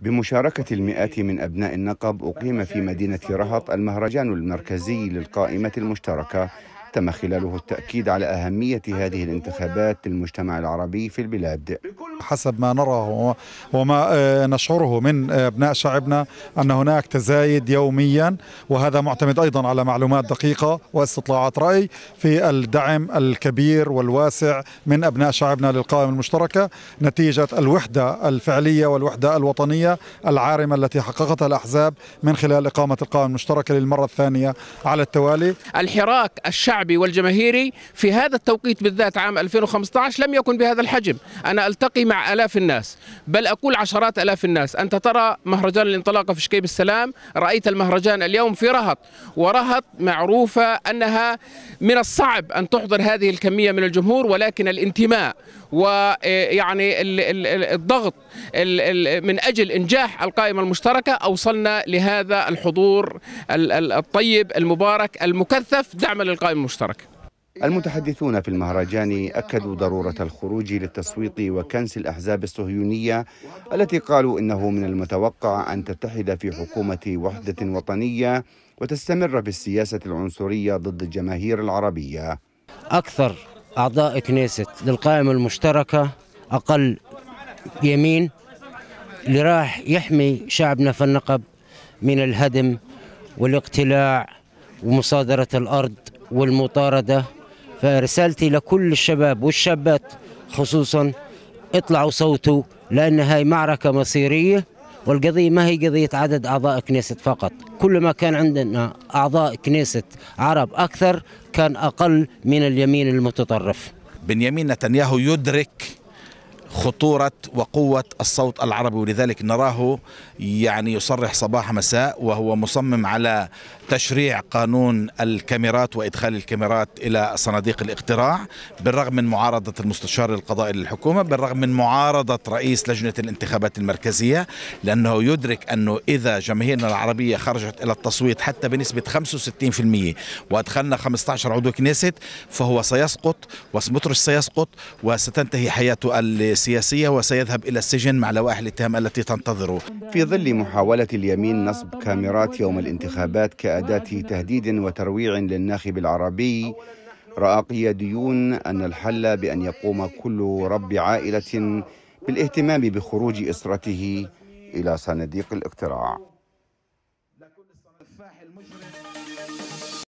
بمشاركة المئات من أبناء النقب أقيم في مدينة رهط المهرجان المركزي للقائمة المشتركة تم خلاله التأكيد على أهمية هذه الانتخابات للمجتمع العربي في البلاد حسب ما نراه وما آه، نشعره من أبناء شعبنا أن هناك تزايد يوميا وهذا معتمد أيضا على معلومات دقيقة واستطلاعات رأي في الدعم الكبير والواسع من أبناء شعبنا للقائمة المشتركة نتيجة الوحدة الفعلية والوحدة الوطنية العارمة التي حققتها الأحزاب من خلال إقامة القائمة المشتركة للمرة الثانية على التوالي الحراك الشعب الشعبي والجماهيري في هذا التوقيت بالذات عام 2015 لم يكن بهذا الحجم أنا ألتقي مع ألاف الناس بل أقول عشرات ألاف الناس أنت ترى مهرجان الانطلاقة في شكيب السلام رأيت المهرجان اليوم في رهط ورهط معروفة أنها من الصعب أن تحضر هذه الكمية من الجمهور ولكن الانتماء ويعني آه، الضغط من اجل انجاح القائمه المشتركه اوصلنا لهذا الحضور الطيب المبارك المكثف دعما للقائمه المشتركه المشترك المتحدثون في المهرجان أكدوا ضرورة الخروج للتصويت وكنس الأحزاب الصهيونية التي قالوا إنه من المتوقع أن تتحد في حكومة وحدة وطنية وتستمر في السياسة العنصرية ضد الجماهير العربية أكثر أعضاء كنيسة للقائمة المشتركة أقل يمين اللي راح يحمي شعبنا في النقب من الهدم والاقتلاع ومصادرة الأرض والمطاردة فرسالتي لكل الشباب والشابات خصوصا اطلعوا صوتوا لأن هاي معركة مصيرية والقضية ما هي قضية عدد أعضاء كنيسة فقط كل ما كان عندنا أعضاء كنيسة عرب أكثر كان أقل من اليمين المتطرف بنيامين نتنياهو يدرك خطورة وقوة الصوت العربي ولذلك نراه يعني يصرح صباح مساء وهو مصمم على تشريع قانون الكاميرات وإدخال الكاميرات إلى صناديق الاقتراع بالرغم من معارضة المستشار القضائي للحكومة بالرغم من معارضة رئيس لجنة الانتخابات المركزية لأنه يدرك أنه إذا جماهيرنا العربية خرجت إلى التصويت حتى بنسبة 65% وأدخلنا 15 عضو كنيسة فهو سيسقط وسمطرش سيسقط وستنتهي حياته السياسية وسيذهب إلى السجن مع لوائح الاتهام التي تنتظره في ظل محاولة اليمين نصب كاميرات يوم الانتخابات كأداة تهديد وترويع للناخب العربي رأى قياديون أن الحل بأن يقوم كل رب عائلة بالاهتمام بخروج أسرته إلى صناديق الاقتراع